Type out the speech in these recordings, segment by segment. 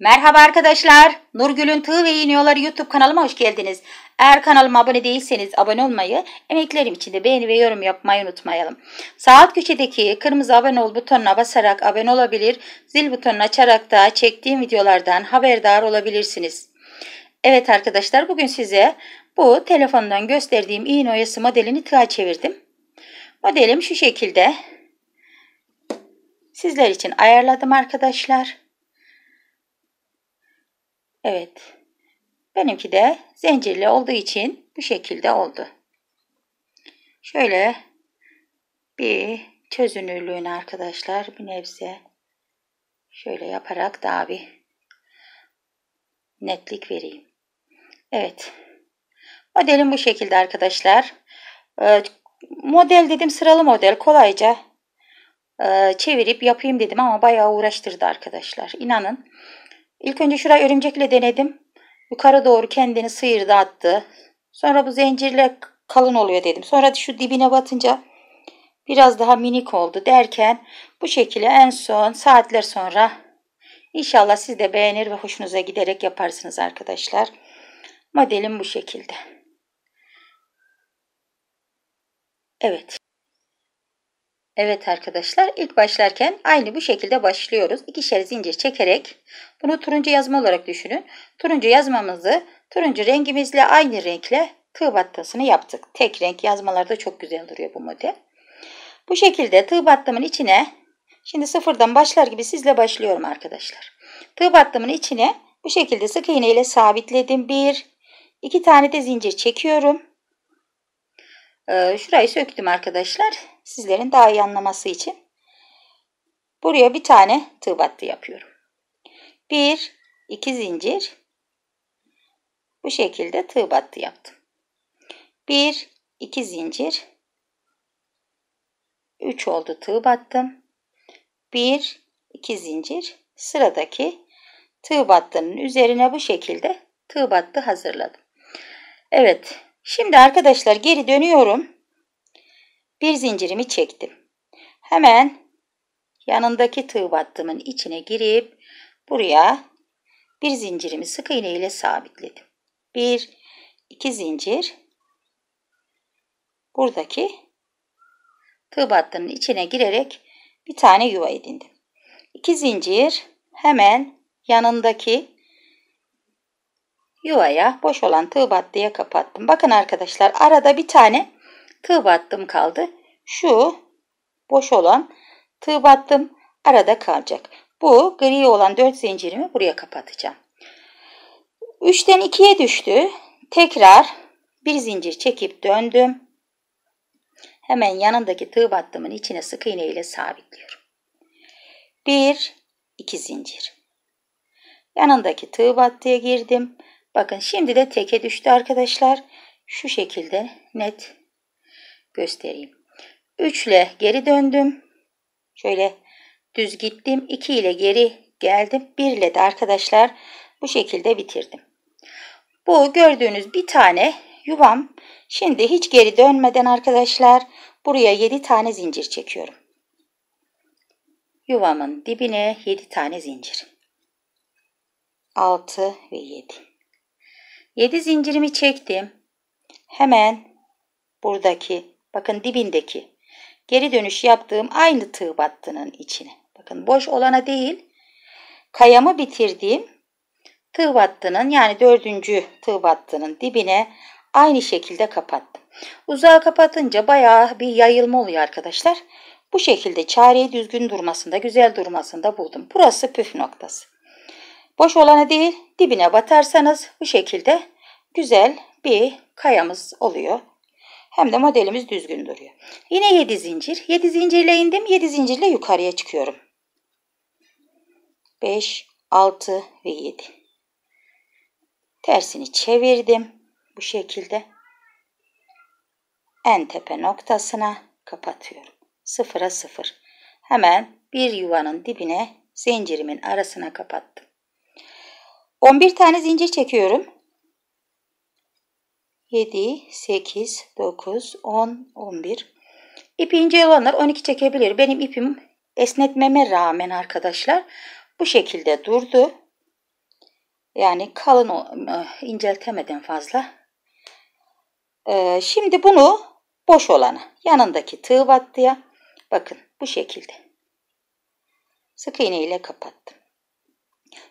Merhaba arkadaşlar. Nurgül'ün Tığ ve İğniyorları YouTube kanalıma hoş geldiniz. Eğer kanalıma abone değilseniz abone olmayı, emeklerim için de beğeni ve yorum yapmayı unutmayalım. Saat köşedeki kırmızı abone ol butonuna basarak abone olabilir, zil butonunu açarak da çektiğim videolardan haberdar olabilirsiniz. Evet arkadaşlar bugün size bu telefondan gösterdiğim iğne oyası modelini tığa çevirdim. Modelim şu şekilde. Sizler için ayarladım arkadaşlar. Evet. Benimki de zincirli olduğu için bu şekilde oldu. Şöyle bir çözünürlüğünü arkadaşlar bir nebze şöyle yaparak daha bir netlik vereyim. Evet. Modelim bu şekilde arkadaşlar. Ee, model dedim sıralı model kolayca e, çevirip yapayım dedim ama bayağı uğraştırdı arkadaşlar. İnanın İlk önce şurayı örümcekle denedim. Yukarı doğru kendini sıyırdı attı. Sonra bu zincirle kalın oluyor dedim. Sonra şu dibine batınca biraz daha minik oldu derken bu şekilde en son saatler sonra inşallah siz de beğenir ve hoşunuza giderek yaparsınız arkadaşlar. Modelim bu şekilde. Evet. Evet arkadaşlar ilk başlarken aynı bu şekilde başlıyoruz. İkişer zincir çekerek bunu turuncu yazma olarak düşünün. Turuncu yazmamızı turuncu rengimizle aynı renkle tığ battasını yaptık. Tek renk yazmalarda çok güzel duruyor bu model. Bu şekilde tığ battımın içine şimdi sıfırdan başlar gibi sizle başlıyorum arkadaşlar. Tığ battımın içine bu şekilde sık iğne ile sabitledim. Bir, iki tane de zincir çekiyorum. Ee, şurayı söktüm arkadaşlar. Sizlerin daha iyi anlaması için. Buraya bir tane tığ battı yapıyorum. Bir, iki zincir. Bu şekilde tığ battı yaptım. Bir, iki zincir. Üç oldu tığ battım. 1 2 zincir sıradaki tığ battının üzerine bu şekilde tığ battı hazırladım. Evet Şimdi arkadaşlar geri dönüyorum. Bir zincirimi çektim. Hemen yanındaki tığ battımın içine girip buraya bir zincirimi sık iğne ile sabitledim. Bir, iki zincir. Buradaki tığ battının içine girerek bir tane yuva edindim. İki zincir hemen yanındaki yuvaya boş olan tığ battıya kapattım. Bakın arkadaşlar arada bir tane tığ battım kaldı. Şu boş olan tığ battım arada kalacak. Bu gri olan 4 zincirimi buraya kapatacağım. 3'ten 2'ye düştü. Tekrar bir zincir çekip döndüm. Hemen yanındaki tığ battımın içine sık iğne ile sabitliyorum. 1 2 zincir. Yanındaki tığ battıya girdim. Bakın şimdi de teke düştü arkadaşlar. Şu şekilde net göstereyim. 3 ile geri döndüm. Şöyle düz gittim. 2 ile geri geldim. 1 ile de arkadaşlar bu şekilde bitirdim. Bu gördüğünüz bir tane yuvam. Şimdi hiç geri dönmeden arkadaşlar buraya 7 tane zincir çekiyorum. Yuvamın dibine 7 tane zincir. 6 ve 7. 7 zincirimi çektim. Hemen buradaki bakın dibindeki geri dönüş yaptığım aynı tığ battının içine. Bakın boş olana değil kayamı bitirdiğim tığ battının yani dördüncü tığ battının dibine aynı şekilde kapattım. Uzağa kapatınca bayağı bir yayılma oluyor arkadaşlar. Bu şekilde çareyi düzgün durmasında, güzel durmasında buldum. Burası püf noktası. Boş olanı değil dibine batarsanız bu şekilde güzel bir kayamız oluyor. Hem de modelimiz düzgün duruyor. Yine 7 zincir. 7 zincirle indim. 7 zincirle yukarıya çıkıyorum. 5, 6 ve 7. Tersini çevirdim. Bu şekilde. En tepe noktasına kapatıyorum. Sıfıra sıfır. Hemen bir yuvanın dibine zincirimin arasına kapattım. 11 tane zincir çekiyorum. 7, 8, 9, 10, 11. İpi ince olanlar 12 çekebilir. Benim ipim esnetmeme rağmen arkadaşlar bu şekilde durdu. Yani kalın e, inceltemeden fazla. Ee, şimdi bunu boş olana yanındaki tığ battıya bakın bu şekilde sık iğne ile kapattım.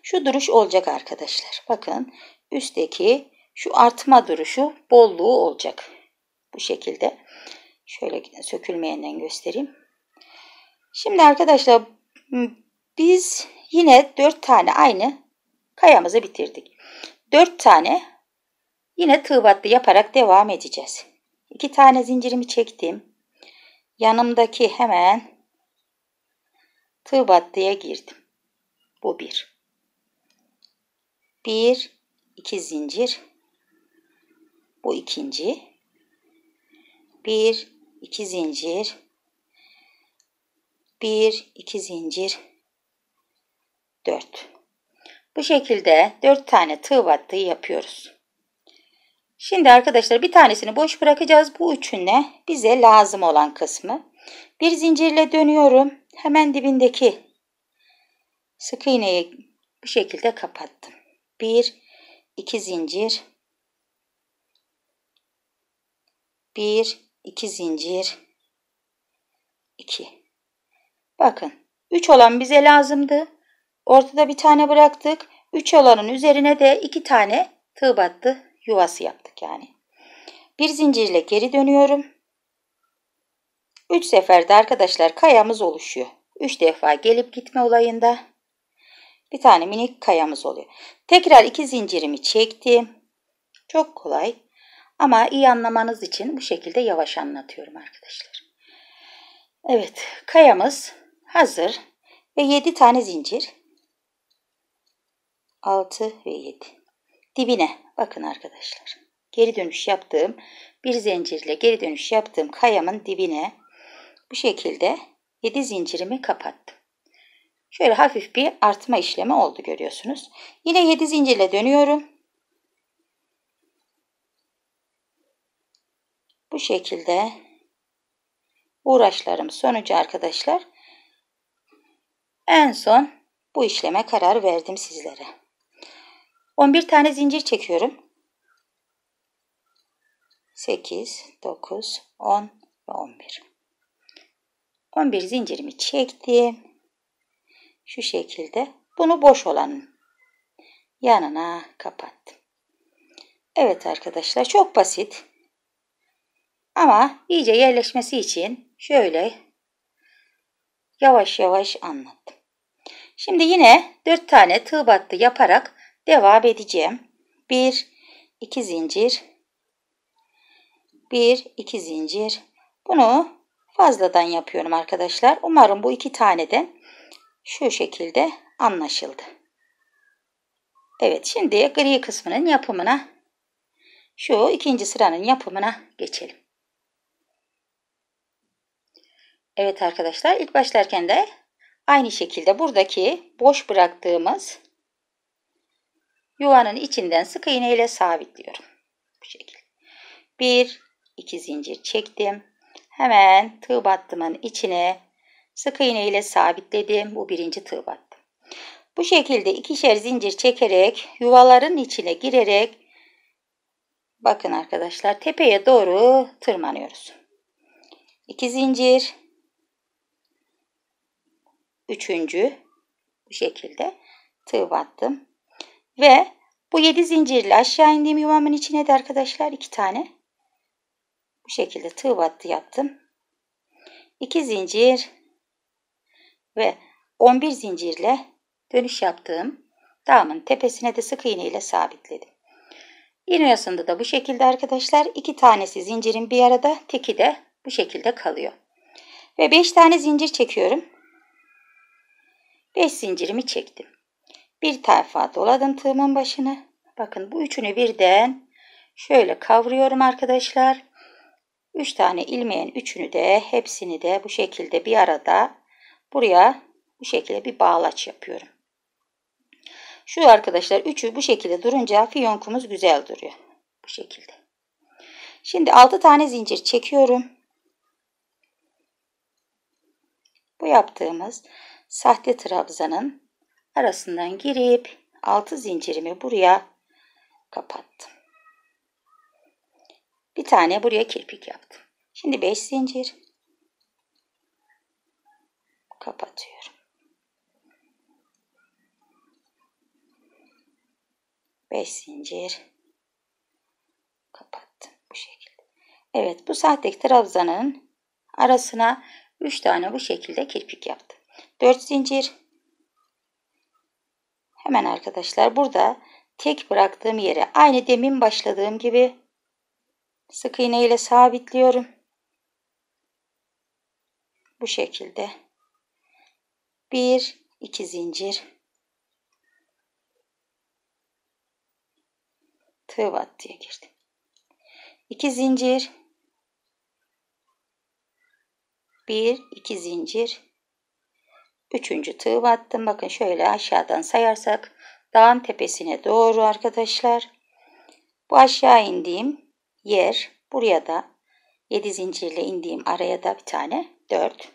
Şu duruş olacak arkadaşlar. Bakın üstteki şu artma duruşu bolluğu olacak. Bu şekilde. Şöyle yine sökülmeyenden göstereyim. Şimdi arkadaşlar biz yine 4 tane aynı kayamızı bitirdik. 4 tane yine tığ battı yaparak devam edeceğiz. 2 tane zincirimi çektim. Yanımdaki hemen tığ battıya girdim. Bu bir. Bir, iki zincir. Bu ikinci. Bir, iki zincir. Bir, iki zincir. Dört. Bu şekilde dört tane tığ battığı yapıyoruz. Şimdi arkadaşlar bir tanesini boş bırakacağız. Bu üçüne bize lazım olan kısmı. Bir zincirle dönüyorum. Hemen dibindeki sık iğneyi bu şekilde kapattım. 1 2 zincir 1 2 zincir 2 bakın 3 olan bize lazımdı ortada bir tane bıraktık 3 olanın üzerine de 2 tane tığ battı yuvası yaptık yani bir zincirle geri dönüyorum 3 seferde arkadaşlar kayamız oluşuyor 3 defa gelip gitme olayında bir tane minik kayamız oluyor. Tekrar iki zincirimi çektim. Çok kolay ama iyi anlamanız için bu şekilde yavaş anlatıyorum arkadaşlar. Evet kayamız hazır ve yedi tane zincir Altı ve yedi. dibine bakın arkadaşlar geri dönüş yaptığım bir zincirle geri dönüş yaptığım kayamın dibine bu şekilde yedi zincirimi kapattım. Şöyle hafif bir artma işlemi oldu görüyorsunuz. Yine 7 zincirle dönüyorum. Bu şekilde uğraşlarım sonucu arkadaşlar en son bu işleme karar verdim sizlere. 11 tane zincir çekiyorum. 8, 9, 10 ve 11. 11 zincirimi çektim. Şu şekilde bunu boş olanın yanına kapattım. Evet arkadaşlar çok basit. Ama iyice yerleşmesi için şöyle yavaş yavaş anlattım. Şimdi yine 4 tane tığ battı yaparak devam edeceğim. 1 2 zincir 1 2 zincir. Bunu fazladan yapıyorum arkadaşlar. Umarım bu iki taneden şu şekilde anlaşıldı. Evet şimdi gri kısmının yapımına şu ikinci sıranın yapımına geçelim. Evet arkadaşlar ilk başlarken de aynı şekilde buradaki boş bıraktığımız yuvanın içinden sık iğne ile sabitliyorum. Bu şekilde. Bir, iki zincir çektim. Hemen tığ battımın içine Sık iğne ile sabitledim. Bu birinci tığ battı. Bu şekilde ikişer zincir çekerek yuvaların içine girerek bakın arkadaşlar tepeye doğru tırmanıyoruz. İki zincir üçüncü bu şekilde tığ battım. Ve bu yedi zincirle aşağı indiğim yuvamın içine de arkadaşlar iki tane bu şekilde tığ battı yaptım. İki zincir ve 11 zincirle dönüş yaptığım dağımın tepesine de sık iğne ile sabitledim. İnoyasında da bu şekilde arkadaşlar iki tanesi zincirin bir arada teki de bu şekilde kalıyor. Ve 5 tane zincir çekiyorum. 5 zincirimi çektim. Bir tarafa doladım tığımın başını. Bakın bu üçünü birden şöyle kavruyorum arkadaşlar. 3 tane ilmeğin üçünü de hepsini de bu şekilde bir arada Buraya bu şekilde bir bağlaç yapıyorum. Şu arkadaşlar üçü bu şekilde durunca fiyonkumuz güzel duruyor. Bu şekilde. Şimdi 6 tane zincir çekiyorum. Bu yaptığımız sahte trabzanın arasından girip 6 zincirimi buraya kapattım. Bir tane buraya kirpik yaptım. Şimdi 5 zincir kapatıyorum. Beş zincir kapattım bu şekilde. Evet bu saatlik trabzanın arasına 3 tane bu şekilde kirpik yaptım. 4 zincir hemen arkadaşlar burada tek bıraktığım yere aynı demin başladığım gibi sık iğne ile sabitliyorum. Bu şekilde. 1 2 zincir tığ battıya girdim 2 zincir 1 2 zincir 3. tığ attım. bakın şöyle aşağıdan sayarsak dağın tepesine doğru arkadaşlar bu aşağı indiğim yer buraya da 7 zincirle indiğim araya da bir tane 4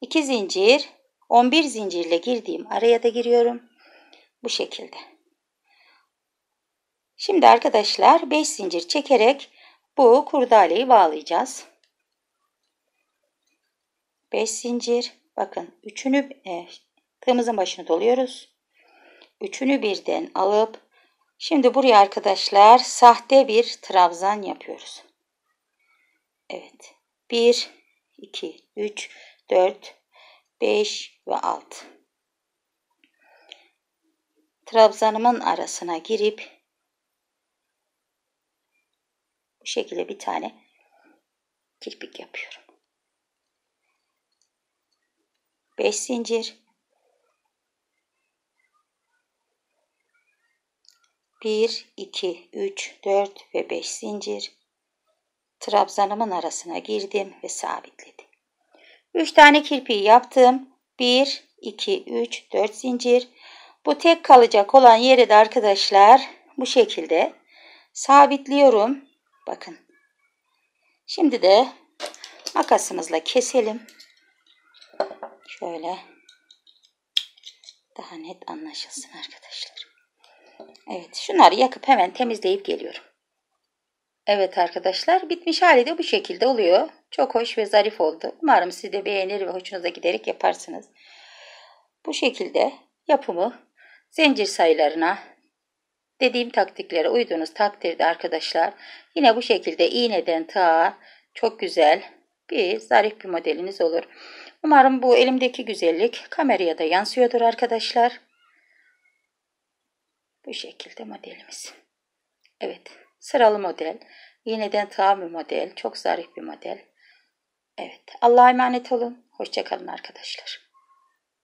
2 zincir 11 zincirle girdiğim araya da giriyorum. Bu şekilde. Şimdi arkadaşlar 5 zincir çekerek bu kurdaleyi bağlayacağız. 5 zincir. Bakın üçünü e, tığımızın başını doluyoruz. Üçünü birden alıp şimdi buraya arkadaşlar sahte bir trabzan yapıyoruz. Evet. 1 2 3 4 5 ve 6. Trabzanımın arasına girip bu şekilde bir tane kirpik yapıyorum. 5 zincir 1, 2, 3, 4 ve 5 zincir trabzanımın arasına girdim ve sabitledim. 3 tane kirpiği yaptım. 1, 2, 3, 4 zincir. Bu tek kalacak olan yere de arkadaşlar bu şekilde sabitliyorum. Bakın. Şimdi de makasımızla keselim. Şöyle daha net anlaşılsın arkadaşlar. Evet şunları yakıp hemen temizleyip geliyorum. Evet arkadaşlar bitmiş hali de bu şekilde oluyor. Çok hoş ve zarif oldu. Umarım siz de beğenir ve hoşunuza giderek yaparsınız. Bu şekilde yapımı zincir sayılarına dediğim taktiklere uyduğunuz takdirde arkadaşlar yine bu şekilde iğneden ta çok güzel bir zarif bir modeliniz olur. Umarım bu elimdeki güzellik kameraya da yansıyordur arkadaşlar. Bu şekilde modelimiz. Evet. Sıralı model. Yeniden tam bir model. Çok zarif bir model. Evet. Allah'a emanet olun. Hoşçakalın arkadaşlar.